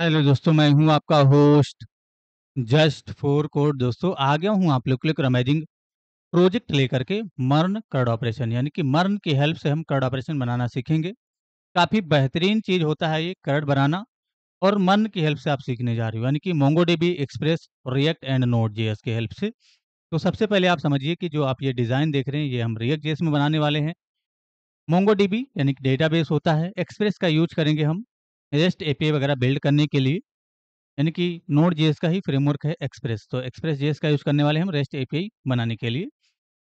Hello दोस्तों मैं हूं आपका होस्ट जस्ट फोर कोड दोस्तों आ गया हूं आप लोग के लिए क्रमेजिंग प्रोजेक्ट लेकर के मर्न कर्ड ऑपरेशन यानी कि मर्न की हेल्प से हम कर्ड ऑपरेशन बनाना सीखेंगे काफ़ी बेहतरीन चीज़ होता है ये कर्ड बनाना और मर्न की हेल्प से आप सीखने जा रहे हो यानी कि Mongo Express React and Node J के हेल्प से तो सबसे पहले आप समझिए कि जो आप ये डिज़ाइन देख रहे हैं ये हम रिएक्ट जे में बनाने वाले हैं मोंगो यानी कि डेटाबेस होता है एक्सप्रेस का यूज करेंगे हम रेस्ट ए वगैरह बिल्ड करने के लिए यानी कि नोड जेएस का ही फ्रेमवर्क है एक्सप्रेस तो एक्सप्रेस जेएस का यूज़ करने वाले हम रेस्ट ए बनाने के लिए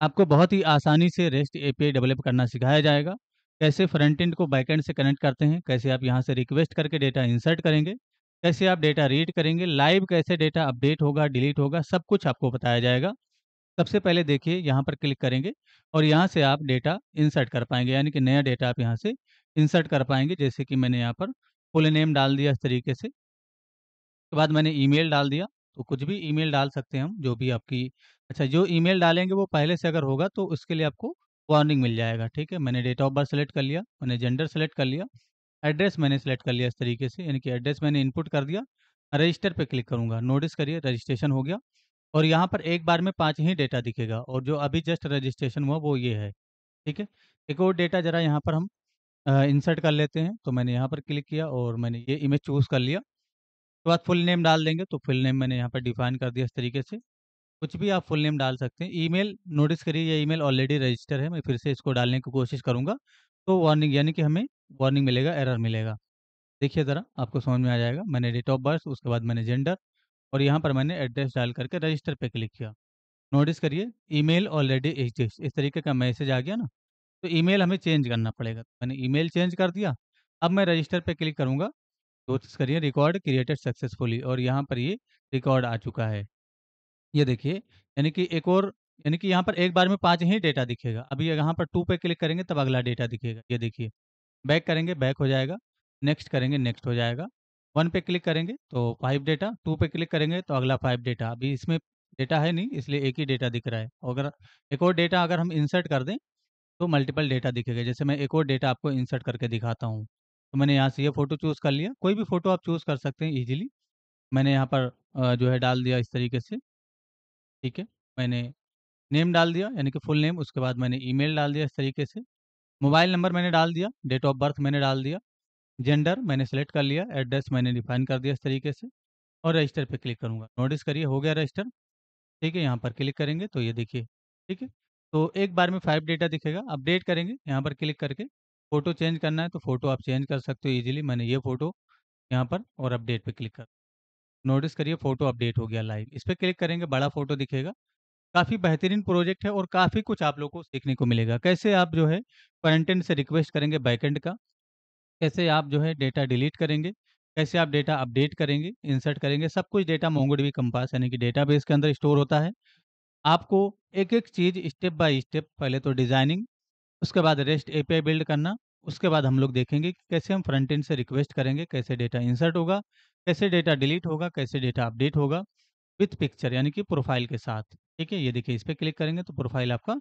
आपको बहुत ही आसानी से रेस्ट ए डेवलप करना सिखाया जाएगा कैसे फ्रंट एंड को बैक एंड से कनेक्ट करते हैं कैसे आप यहाँ से रिक्वेस्ट करके डेटा इंसर्ट करेंगे कैसे आप डेटा रीड करेंगे लाइव कैसे डेटा अपडेट होगा डिलीट होगा सब कुछ आपको बताया जाएगा सबसे पहले देखिए यहाँ पर क्लिक करेंगे और यहाँ से आप डेटा इंसर्ट कर पाएंगे यानी कि नया डेटा आप यहाँ से इंसर्ट कर पाएंगे जैसे कि मैंने यहाँ पर फुल नेम डाल दिया इस तरीके से उसके बाद मैंने ईमेल डाल दिया तो कुछ भी ईमेल डाल सकते हैं हम जो भी आपकी अच्छा जो ईमेल डालेंगे वो पहले से अगर होगा तो उसके लिए आपको वार्निंग मिल जाएगा ठीक है मैंने डेट ऑफ बर्थ सेलेक्ट कर लिया मैंने जेंडर सेलेक्ट कर लिया एड्रेस मैंने सेलेक्ट कर लिया इस तरीके से यानी कि एड्रेस मैंने इनपुट कर दिया रजिस्टर पे क्लिक करूँगा नोटिस करिए रजिस्ट्रेशन हो गया और यहाँ पर एक बार में पाँच ही डेटा दिखेगा और जो अभी जस्ट रजिस्ट्रेशन हुआ वो ये है ठीक है एक और डेटा ज़रा यहाँ पर हम इंसर्ट कर लेते हैं तो मैंने यहाँ पर क्लिक किया और मैंने ये इमेज चूज़ कर लिया। उसके बाद फुल नेम डाल देंगे तो फुल नेम मैंने यहाँ पर डिफाइन कर दिया इस तरीके से। कुछ भी आप फुल नेम डाल सकते हैं। ईमेल नोटिस करिए ये ईमेल ऑलरेडी रजिस्टर है मैं फिर से इसको डालने की कोशिश करूँगा तो वार्निंग यानी कि हमें वार्निंग मिलेगा, एरर मिलेगा। देखिए ज़रा आपको समझ में आ जाएगा। मैंने डेट ऑफ बर्थ उसके बाद मैंने जेंडर और यहाँ पर मैंने एड्रेस डाल करके रजिस्टर पर क्लिक किया। नोटिस करिए ईमेल ऑलरेडी एग्जिस्ट इस तरीके का मैसेज आ गया ना। तो ईमेल हमें चेंज करना पड़ेगा तो मैंने ईमेल चेंज कर दिया अब मैं रजिस्टर पे क्लिक करूँगा कोशिश करिए रिकॉर्ड क्रिएटेड सक्सेसफुली और यहाँ पर ये रिकॉर्ड आ चुका है ये देखिए यानी कि एक और यानी कि यहाँ पर एक बार में पाँच ही डेटा दिखेगा अभी यहाँ पर टू पे क्लिक करेंगे तब अगला डेटा दिखेगा ये देखिए बैक करेंगे बैक हो जाएगा नेक्स्ट करेंगे नेक्स्ट हो जाएगा वन पे क्लिक करेंगे तो फाइव डेटा टू पे क्लिक करेंगे तो अगला फाइव डेटा अभी इसमें डेटा है नहीं इसलिए एक ही डेटा दिख रहा है अगर एक और डेटा अगर हम इंसर्ट कर दें तो मल्टीपल डेटा दिखेगा जैसे मैं एक और डेटा आपको इंसर्ट करके दिखाता हूँ तो मैंने यहाँ से ये फ़ोटो चूज़ कर लिया कोई भी फ़ोटो आप चूज़ कर सकते हैं ईजिली मैंने यहाँ पर जो है डाल दिया इस तरीके से ठीक है मैंने नेम डाल दिया यानी कि फुल नेम उसके बाद मैंने ईमेल डाल दिया इस तरीके से मोबाइल नंबर मैंने डाल दिया डेट ऑफ बर्थ मैंने डाल दिया जेंडर मैंने सेलेक्ट कर लिया एड्रेस मैंने डिफाइन कर दिया इस तरीके से और रजिस्टर पे क्लिक करूँगा नोटिस करिए हो गया रजिस्टर ठीक है यहाँ पर क्लिक करेंगे तो ये देखिए ठीक है तो एक बार में फाइव डेटा दिखेगा अपडेट करेंगे यहाँ पर क्लिक करके फ़ोटो चेंज करना है तो फ़ोटो आप चेंज कर सकते हो इजीली मैंने ये फ़ोटो यहाँ पर और अपडेट पे क्लिक कर नोटिस करिए फ़ोटो अपडेट हो गया लाइव इस पर क्लिक करेंगे बड़ा फ़ोटो दिखेगा काफ़ी बेहतरीन प्रोजेक्ट है और काफ़ी कुछ आप लोग को सीखने को मिलेगा कैसे आप जो है फ्रंट से रिक्वेस्ट करेंगे बैकेंड का कैसे आप जो है डेटा डिलीट करेंगे कैसे आप डेटा अपडेट करेंगे इंसर्ट करेंगे सब कुछ डेटा मोंगोडीबी कंपास यानी कि डेटाबेस के अंदर स्टोर होता है आपको एक एक चीज़ स्टेप बाय स्टेप पहले तो डिज़ाइनिंग उसके बाद रेस्ट एपीआई बिल्ड करना उसके बाद हम लोग देखेंगे कि कैसे हम फ्रंट एंड से रिक्वेस्ट करेंगे कैसे डेटा इंसर्ट होगा कैसे डेटा डिलीट होगा कैसे डेटा अपडेट होगा विथ पिक्चर यानी कि प्रोफाइल के साथ ठीक है ये देखिए इस पर क्लिक करेंगे तो प्रोफाइल आपका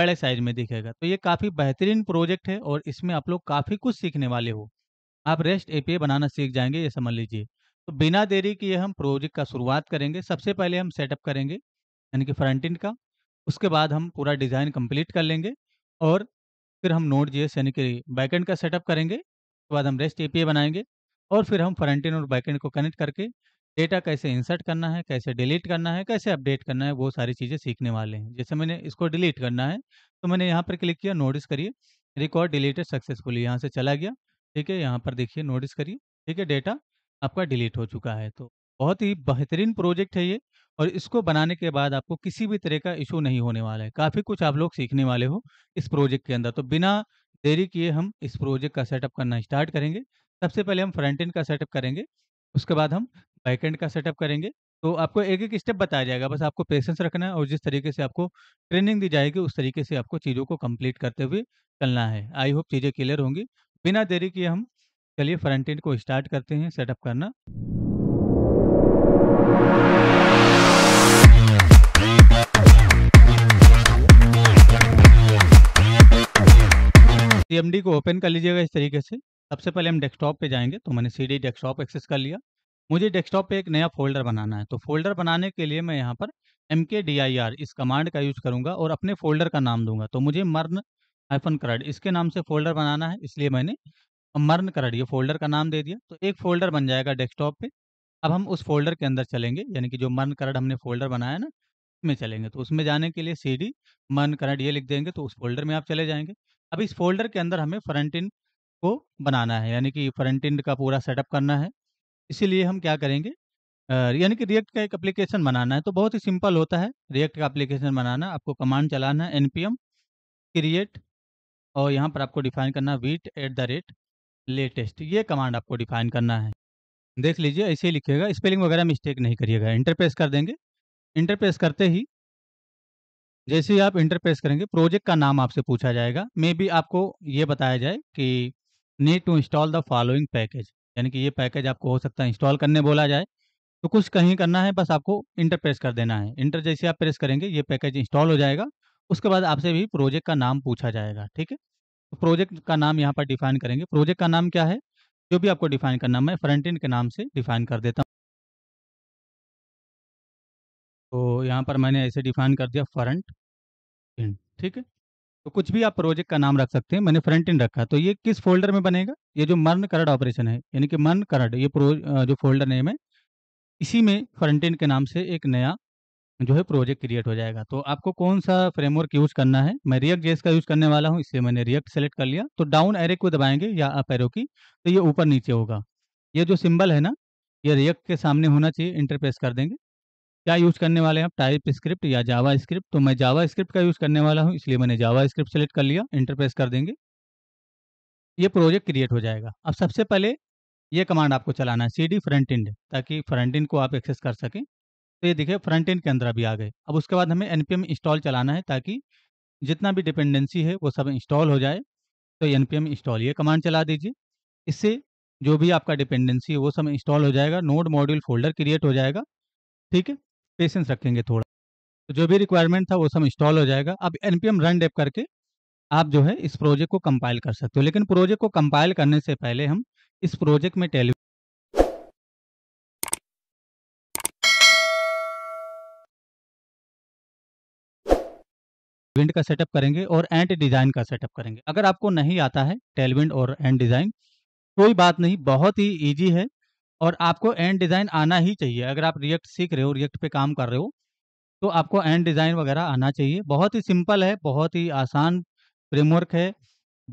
बड़े साइज में दिखेगा तो ये काफ़ी बेहतरीन प्रोजेक्ट है और इसमें आप लोग काफ़ी कुछ सीखने वाले हो आप रेस्ट ए बनाना सीख जाएंगे ये समझ लीजिए तो बिना देरी किए हम प्रोजेक्ट का शुरुआत करेंगे सबसे पहले हम सेटअप करेंगे यानी कि फ्रंट एंड का उसके बाद हम पूरा डिज़ाइन कंप्लीट कर लेंगे और फिर हम नोट जी यानी कि बैकेंड का सेटअप करेंगे उसके बाद हम रेस्ट ए बनाएंगे और फिर हम फ्रंट एंड और बैकेंड को कनेक्ट करके डेटा कैसे इंसर्ट करना है कैसे डिलीट करना है कैसे अपडेट करना है वो सारी चीज़ें सीखने वाले हैं जैसे मैंने इसको डिलीट करना है तो मैंने यहाँ पर क्लिक किया नोटिस करिए रिकॉर्ड डिलीटेड सक्सेसफुली यहाँ से चला गया ठीक है यहाँ पर देखिए नोटिस करिए ठीक है डेटा आपका डिलीट हो चुका है तो बहुत ही बेहतरीन प्रोजेक्ट है ये और इसको बनाने के बाद आपको किसी भी तरह का इशू नहीं होने वाला है काफ़ी कुछ आप लोग सीखने वाले हो इस प्रोजेक्ट के अंदर तो बिना देरी किए हम इस प्रोजेक्ट का सेटअप करना स्टार्ट करेंगे सबसे पहले हम फ्रंट एंड का सेटअप करेंगे उसके बाद हम बैक एंड का सेटअप करेंगे तो आपको एक एक स्टेप बताया जाएगा बस आपको पेशेंस रखना है और जिस तरीके से आपको ट्रेनिंग दी जाएगी उस तरीके से आपको चीज़ों को कंप्लीट करते हुए चलना है आई होप चीज़ें क्लियर होंगी बिना देरी किए हम चलिए फ्रंट एंड को स्टार्ट करते हैं सेटअप करना सी को ओपन कर लीजिएगा इस तरीके से सबसे पहले हम डेस्कटॉप पे जाएंगे तो मैंने डी डेस्कटॉप एक्सेस कर लिया मुझे डेस्कटॉप पे एक नया फोल्डर बनाना है तो फोल्डर बनाने के लिए मैं यहाँ पर M K D I R इस कमांड का यूज़ करूंगा और अपने फोल्डर का नाम दूंगा तो मुझे मर्न आईफन करड इसके नाम से फोल्डर बनाना है इसलिए मैंने मर्न करड ये फोल्डर का नाम दे दिया तो एक फोल्डर बन जाएगा डेस्कटॉप पे अब हम उस फोल्डर के अंदर चलेंगे यानी कि जो मर्न करड हमने फोल्डर बनाया ना उसमें चलेंगे तो उसमें जाने के लिए सी डी मर्न करड ये लिख देंगे तो उस फोल्डर में आप चले जाएंगे अब इस फ़ोल्डर के अंदर हमें फ्रंट इंड को बनाना है यानी कि फ्रंट इंड का पूरा सेटअप करना है इसीलिए हम क्या करेंगे यानी कि रिएक्ट का एक एप्लीकेशन बनाना है तो बहुत ही सिंपल होता है रिएक्ट का एप्लीकेशन बनाना आपको कमांड चलाना है npm क्रिएट और यहाँ पर आपको डिफाइन करना है Vite at the rate latest ये कमांड आपको डिफाइन करना है देख लीजिए ऐसे ही लिखिएगा स्पेलिंग वगैरह मिस्टेक नहीं करिएगा इंटरप्रेस कर देंगे इंटरप्रेस करते ही जैसे ही आप इंटरप्रेस करेंगे प्रोजेक्ट का नाम आपसे पूछा जाएगा मे बी आपको ये बताया जाए कि need to install the following package यानी कि ये पैकेज आपको हो सकता है इंस्टॉल करने बोला जाए तो कुछ कहीं करना है बस आपको इंटर प्रेस कर देना है इंटर जैसे आप प्रेस करेंगे ये पैकेज इंस्टॉल हो जाएगा उसके बाद आपसे भी प्रोजेक्ट का नाम पूछा जाएगा ठीक है तो प्रोजेक्ट का नाम यहाँ पर डिफाइन करेंगे प्रोजेक्ट का नाम क्या है जो भी आपको डिफाइन करना मैं फ्रंट इंड के नाम से डिफाइन कर देता हूँ तो यहाँ पर मैंने ऐसे डिफाइन कर दिया फ्रंट एंड हम्म, ठीक है तो कुछ भी आप प्रोजेक्ट का नाम रख सकते हैं मैंने फ्रंट एंड रखा तो ये किस फोल्डर में बनेगा ये जो मर्न करड ऑपरेशन है यानी कि मर्न करड ये प्रो जो फोल्डर नेम है इसी में फ्रंट एंड के नाम से एक नया जो है प्रोजेक्ट क्रिएट हो जाएगा तो आपको कौन सा फ्रेमवर्क यूज़ करना है मैं रिएक्ट जेस का यूज़ करने वाला हूँ इसलिए मैंने रिएक्ट सेलेक्ट कर लिया तो डाउन एरे को दबाएंगे या अप एरो की तो ये ऊपर नीचे होगा ये जो सिंबल है ना ये रिएक्ट के सामने होना चाहिए इंटरप्रेस कर देंगे क्या यूज़ करने वाले हैं आप टाइप स्क्रिप्ट या जावा स्क्रिप्ट तो मैं जावा स्क्रिप्ट का यूज़ करने वाला हूँ इसलिए मैंने जावा स्क्रिप्ट सेलेक्ट कर लिया इंटरप्रेस कर देंगे ये प्रोजेक्ट क्रिएट हो जाएगा अब सबसे पहले ये कमांड आपको चलाना है सी डी फ्रंट इंड ताकि फ्रंट इंड को आप एक्सेस कर सकें तो ये देखिए फ्रंट इंड के अंदर अभी आ गए अब उसके बाद हमें एन पी एम इंस्टॉल चलाना है ताकि जितना भी डिपेंडेंसी है वो सब इंस्टॉल हो जाए तो एन पी एम इंस्टॉल ये कमांड चला दीजिए इससे जो भी आपका डिपेंडेंसी है वो सब इंस्टॉल हो जाएगा नोड मॉड्यूल फोल्डर क्रिएट हो जाएगा ठीक है पेशेंस रखेंगे थोड़ा तो जो भी रिक्वायरमेंट था वो सब इंस्टॉल हो जाएगा अब एन रन डेप करके आप जो है इस प्रोजेक्ट को कंपाइल कर सकते हो लेकिन प्रोजेक्ट को कंपाइल करने से पहले हम इस प्रोजेक्ट में टेली टेलविंड का सेटअप करेंगे और एंड डिज़ाइन का सेटअप करेंगे अगर आपको नहीं आता है टेलविंड और एंड डिज़ाइन कोई बात नहीं बहुत ही ईजी है और आपको एंड डिज़ाइन आना ही चाहिए अगर आप रिएक्ट सीख रहे हो रिएक्ट पे काम कर रहे हो तो आपको एंड डिज़ाइन वगैरह आना चाहिए बहुत ही सिंपल है बहुत ही आसान फ्रेमवर्क है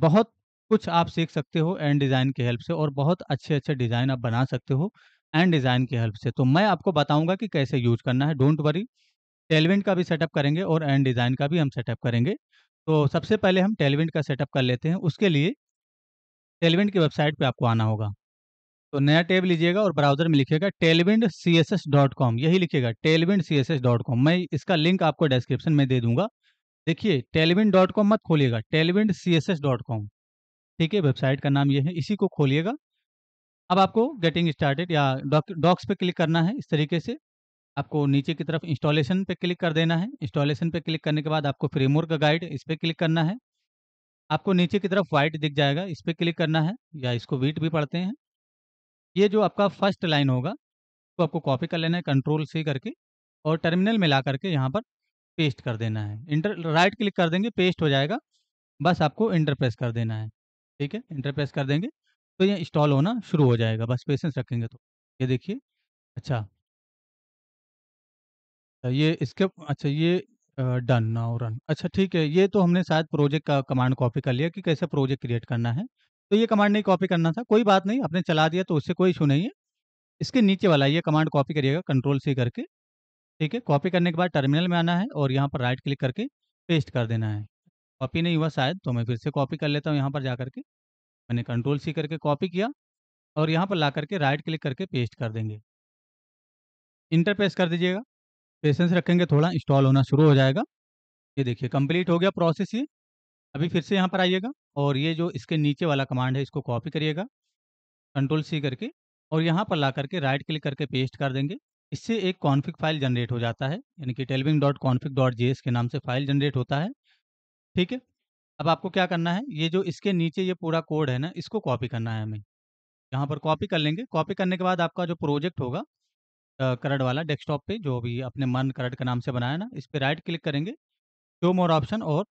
बहुत कुछ आप सीख सकते हो एंड डिज़ाइन की हेल्प से और बहुत अच्छे अच्छे डिज़ाइन आप बना सकते हो एंड डिज़ाइन की हेल्प से तो मैं आपको बताऊंगा कि कैसे यूज करना है डोंट वरी टेलवेंट का भी सेटअप करेंगे और एंड डिज़ाइन का भी हम सेटअप करेंगे तो सबसे पहले हम टेलवेंट का सेटअप कर लेते हैं उसके लिए टेलीविंट की वेबसाइट पर आपको आना होगा तो नया टैब लीजिएगा और ब्राउजर में लिखिएगा Tailwind C S S dot com यही लिखिएगा Tailwind C S S dot com मैं इसका लिंक आपको डिस्क्रिप्शन में दे दूंगा देखिए टेलविंड डॉट कॉम मत खोलिएगा Tailwind C S S dot com ठीक है वेबसाइट का नाम ये है इसी को खोलिएगा अब आपको गेटिंग स्टार्टेड या डॉक्स पे क्लिक करना है इस तरीके से आपको नीचे की तरफ इंस्टॉलेशन पे क्लिक कर देना है इंस्टॉलेशन पे क्लिक करने के बाद आपको फ्रेमवर्क गाइड इस पर क्लिक करना है आपको नीचे की तरफ वाइट दिख जाएगा इस पर क्लिक करना है या इसको वीट भी पढ़ते हैं ये जो आपका फर्स्ट लाइन होगा, उसको आपको कॉपी कर लेना है कंट्रोल सी करके और टर्मिनल में ला करके यहाँ पर पेस्ट कर देना है। इंटर राइट क्लिक कर देंगे पेस्ट हो जाएगा। बस आपको एंटर प्रेस कर देना है। ठीक है? एंटर प्रेस कर देंगे तो ये इंस्टॉल होना शुरू हो जाएगा। बस पेशेंस रखेंगे तो। ये देखिए, अच्छा। तो ये इसके अच्छा ये डन नाउ रन। अच्छा ठीक है, ये तो हमने शायद प्रोजेक्ट का कमांड कॉपी कर लिया कि कैसे प्रोजेक्ट क्रिएट करना है। तो ये कमांड नहीं कॉपी करना था कोई बात नहीं आपने चला दिया तो उससे कोई इशू नहीं है इसके नीचे वाला ये कमांड कॉपी करिएगा कंट्रोल सी करके ठीक है कॉपी करने के बाद टर्मिनल में आना है और यहाँ पर राइट क्लिक करके पेस्ट कर देना है कॉपी नहीं हुआ शायद तो मैं फिर से कॉपी कर लेता हूँ यहाँ पर जा करके मैंने कंट्रोल सी करके कॉपी किया और यहाँ पर ला करके राइट क्लिक करके पेस्ट कर देंगे इंटर पेस्ट कर दीजिएगा पेशेंस रखेंगे थोड़ा इंस्टॉल होना शुरू हो जाएगा ये देखिए कंप्लीट हो गया प्रोसेस ये अभी फिर से यहाँ पर आइएगा और ये जो इसके नीचे वाला कमांड है इसको कॉपी करिएगा कंट्रोल सी करके और यहाँ पर ला करके राइट क्लिक करके पेस्ट कर देंगे इससे एक कॉन्फ़िग फाइल जनरेट हो जाता है यानी कि Tailwind dot config dot J के नाम से फाइल जनरेट होता है ठीक है अब आपको क्या करना है ये जो इसके नीचे ये पूरा कोड है ना इसको कॉपी करना है हमें यहाँ पर कॉपी कर लेंगे कॉपी करने के बाद आपका जो प्रोजेक्ट होगा करड वाला डेस्कटॉप पे जो भी अपने मन करड के नाम से बनाया ना इस पर राइट क्लिक करेंगे शो मोर ऑप्शन और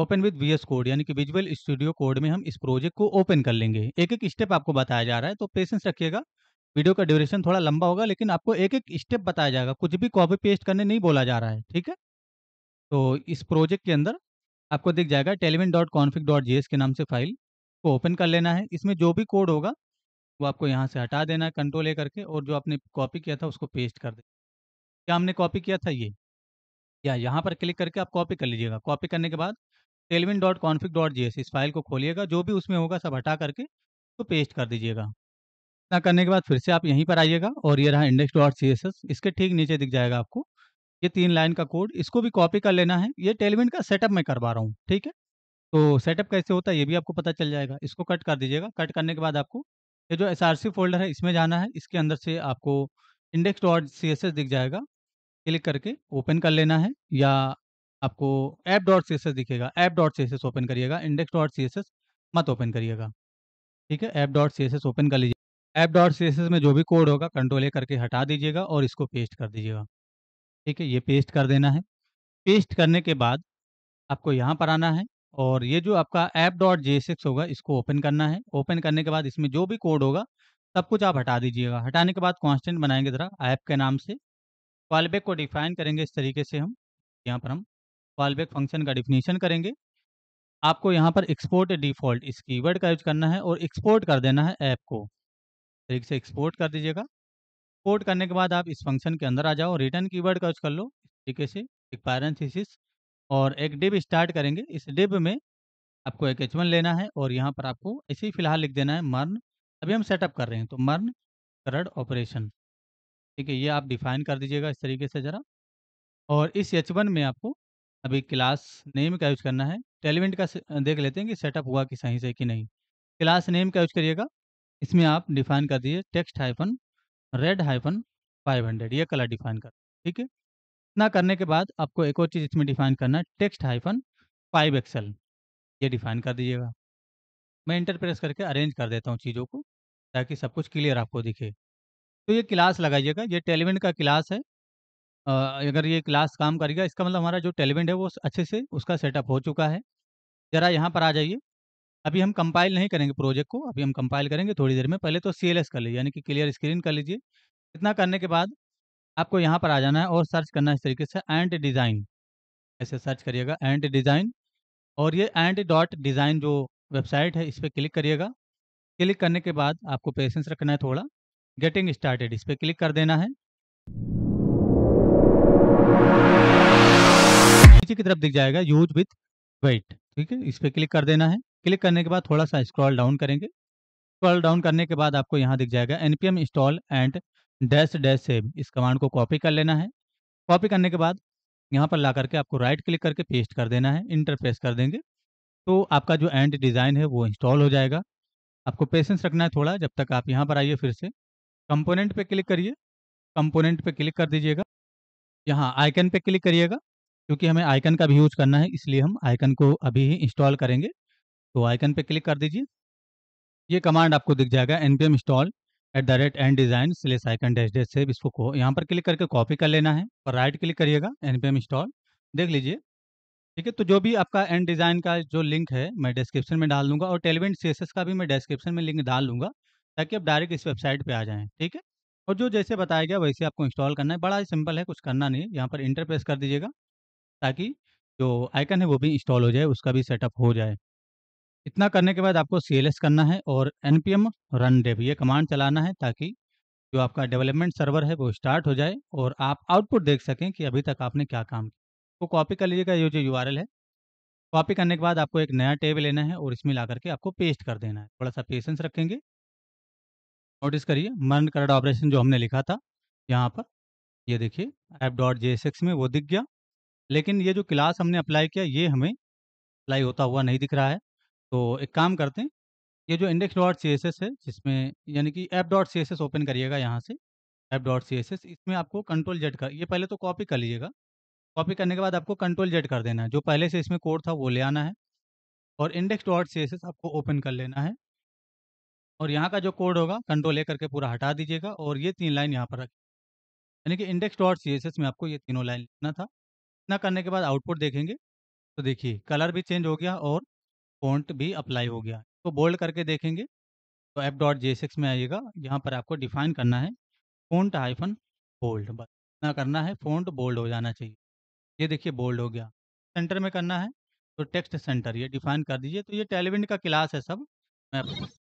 ओपन विद वीएस कोड यानी कि विजुअल स्टूडियो कोड में हम इस प्रोजेक्ट को ओपन कर लेंगे एक एक स्टेप आपको बताया जा रहा है तो पेशेंस रखिएगा वीडियो का ड्यूरेशन थोड़ा लंबा होगा लेकिन आपको एक एक स्टेप बताया जाएगा कुछ भी कॉपी पेस्ट करने नहीं बोला जा रहा है ठीक है तो इस प्रोजेक्ट के अंदर आपको दिख जाएगा Tailwind dot config dot J के नाम से फाइल को ओपन कर लेना है इसमें जो भी कोड होगा वो आपको यहाँ से हटा देना है कंट्रोल ए करके और जो आपने कॉपी किया था उसको पेस्ट कर देना क्या हमने कॉपी किया था ये या यहाँ पर क्लिक करके आप कॉपी कर लीजिएगा कॉपी करने के बाद Tailwind dot config dot J S इस फाइल को खोलिएगा जो भी उसमें होगा सब हटा करके तो पेस्ट कर दीजिएगा इतना करने के बाद फिर से आप यहीं पर आइएगा और ये रहा index dot C S S इसके ठीक नीचे दिख जाएगा आपको ये तीन लाइन का कोड इसको भी कॉपी कर लेना है ये टेलविन का सेटअप मैं करवा रहा हूँ ठीक है तो सेटअप कैसे होता है ये भी आपको पता चल जाएगा इसको कट कर दीजिएगा कट करने के बाद आपको ये जो एस फोल्डर है इसमें जाना है इसके अंदर से आपको index dot C S S दिख जाएगा क्लिक करके ओपन कर लेना है या आपको app dot C S S दिखेगा app dot C S S open करिएगा index dot C S S मत ओपन करिएगा ठीक है app dot C S S open कर लीजिए app dot C S S में जो भी कोड होगा कंट्रोल ए करके हटा दीजिएगा और इसको पेस्ट कर दीजिएगा ठीक है ये पेस्ट कर देना है पेस्ट करने के बाद आपको यहाँ पर आना है और ये जो आपका ऐप डॉट जे एक्स होगा इसको ओपन करना है ओपन करने के बाद इसमें जो भी कोड होगा सब कुछ आप हटा दीजिएगा हटाने के बाद कॉन्स्टेंट बनाएंगे ज़रा ऐप के नाम से कॉलबैक को डिफाइन करेंगे इस तरीके से हम यहाँ पर हम कॉलबैक फंक्शन का डिफिनीशन करेंगे आपको यहाँ पर एक्सपोर्ट डिफॉल्ट इस कीवर्ड का यूज करना है और एक्सपोर्ट कर देना है ऐप को तरीके से एक्सपोर्ट कर दीजिएगा एक्सपोर्ट करने के बाद आप इस फंक्शन के अंदर आ जाओ रिटर्न कीवर्ड का यूज कर लो इस तरीके से एक पैरेंथिस और एक डिब स्टार्ट करेंगे इस डिब में आपको एक एच लेना है और यहाँ पर आपको ऐसे ही फिलहाल लिख देना है मर्न अभी हम सेटअप कर रहे हैं तो मर्न करड ऑपरेशन ठीक है ये आप डिफाइन कर दीजिएगा इस तरीके से ज़रा और इस एच में आपको अभी क्लास नेम का यूज करना है टेलीवेंट का देख लेते हैं कि सेटअप हुआ कि सही से कि नहीं क्लास नेम का यूज करिएगा इसमें आप डिफाइन कर दीजिए text hyphen red hyphen five hundred ये कलर डिफाइन कर ठीक है इतना करने के बाद आपको एक और चीज़ इसमें डिफाइन करना है टेक्स्ट हाइफन फाइव एक्सेल ये डिफाइन कर दीजिएगा मैं इंटर प्रेस करके अरेंज कर देता हूँ चीज़ों को ताकि सब कुछ क्लियर आपको दिखे तो ये क्लास लगाइएगा ये टेलीवेंट का क्लास है अगर ये क्लास काम करेगा इसका मतलब हमारा जो टेलवेंड है वो अच्छे से उसका सेटअप हो चुका है। ज़रा यहाँ पर आ जाइए। अभी हम कंपाइल नहीं करेंगे प्रोजेक्ट को, अभी हम कंपाइल करेंगे थोड़ी देर में। पहले तो सी कर लीजिए यानी कि क्लियर स्क्रीन कर लीजिए। इतना करने के बाद आपको यहाँ पर आ जाना है और सर्च करना है इस तरीके से एंड डिज़ाइन। ऐसे सर्च करिएगा एंड डिज़ाइन और ये एंड डॉट डिज़ाइन जो वेबसाइट है इस पर क्लिक करिएगा। क्लिक करने के बाद आपको पेशेंस रखना है थोड़ा। गेटिंग स्टार्टेड इस पर क्लिक कर देना है। नीचे की तरफ दिख जाएगा यूज विथ वेट ठीक है इस पर क्लिक कर देना है क्लिक करने के बाद थोड़ा सा स्क्रॉल डाउन करेंगे स्क्रॉल डाउन करने के बाद आपको यहाँ दिख जाएगा N P M install Ant dash dash save इस कमांड को कॉपी कर लेना है कॉपी करने के बाद यहाँ पर ला करके आपको राइट क्लिक करके पेस्ट कर देना है इंटर प्रेस कर देंगे तो आपका जो एंड डिज़ाइन है वो इंस्टॉल हो जाएगा आपको पेशेंस रखना है थोड़ा जब तक आप यहाँ पर आइए फिर से कंपोनेंट पे क्लिक करिए कंपोनेंट पे क्लिक कर दीजिएगा यहाँ आइकन पे क्लिक करिएगा क्योंकि हमें आइकन का भी यूज करना है इसलिए हम आइकन को अभी ही इंस्टॉल करेंगे तो आइकन पे क्लिक कर दीजिए ये कमांड आपको दिख जाएगा N P M install at the rate Ant design slash icon dash dash से इसको यहाँ पर क्लिक करके कॉपी कर लेना है और राइट क्लिक करिएगा एन पी एम इंस्टॉल देख लीजिए ठीक है तो जो भी आपका एंड डिज़ाइन का जो लिंक है मैं डिस्क्रिप्शन में डाल दूंगा और टेलीवेंट सी का भी मैं डिस्क्रिप्शन में लिंक डाल दूंगा ताकि आप डायरेक्ट इस वेबसाइट पर आ जाएँ ठीक है और जो जैसे बताया गया वैसे आपको इंस्टॉल करना है बड़ा ही सिंपल है कुछ करना नहीं है यहाँ पर इंटरप्रेस कर दीजिएगा ताकि जो आइकन है वो भी इंस्टॉल हो जाए, उसका भी सेटअप हो जाए। इतना करने के बाद आपको सी करना है और N P M run dev ये कमांड चलाना है ताकि जो आपका डेवलपमेंट सर्वर है वो स्टार्ट हो जाए और आप आउटपुट देख सकें कि अभी तक आपने क्या काम किया। तो कॉपी कर लीजिएगा ये जो यू है। कॉपी करने के बाद आपको एक नया टेब लेना है और इसमें ला करके आपको पेस्ट कर देना है। थोड़ा-सा पेशेंस रखेंगे। नोटिस करिए मर्न करड ऑपरेशन जो हमने लिखा था, यहाँ पर ये देखिए डॉट जे में वो दिख गया। लेकिन ये जो क्लास हमने अप्लाई किया ये हमें अप्लाई होता हुआ नहीं दिख रहा है तो एक काम करते हैं ये जो index dot C S S है जिसमें यानी कि app dot C S S open करिएगा यहाँ से app dot C S S इसमें आपको कंट्रोल जेड कर ये पहले तो कॉपी कर लीजिएगा कॉपी करने के बाद आपको कंट्रोल जेड कर देना है जो पहले से इसमें कोड था वो ले आना है और index dot C S S आपको ओपन कर लेना है और यहाँ का जो कोड होगा कंट्रोल ए करके पूरा हटा दीजिएगा और ये तीन लाइन यहाँ पर रखिए यानी कि index dot C S S में आपको ये तीनों लाइन लिखना था इतना करने के बाद आउटपुट देखेंगे तो देखिए कलर भी चेंज हो गया और फॉन्ट भी अप्लाई हो गया इसको बोल्ड करके देखेंगे तो एप डॉट जे सिक्स में आइएगा यहाँ पर आपको डिफाइन करना है फॉन्ट हाइफन बोल्ड बस इतना करना है फॉन्ट बोल्ड हो जाना चाहिए ये देखिए बोल्ड हो गया सेंटर में करना है तो टेक्स्ट सेंटर ये डिफाइन कर दीजिए तो ये टेलीविंड का क्लास है सब मैं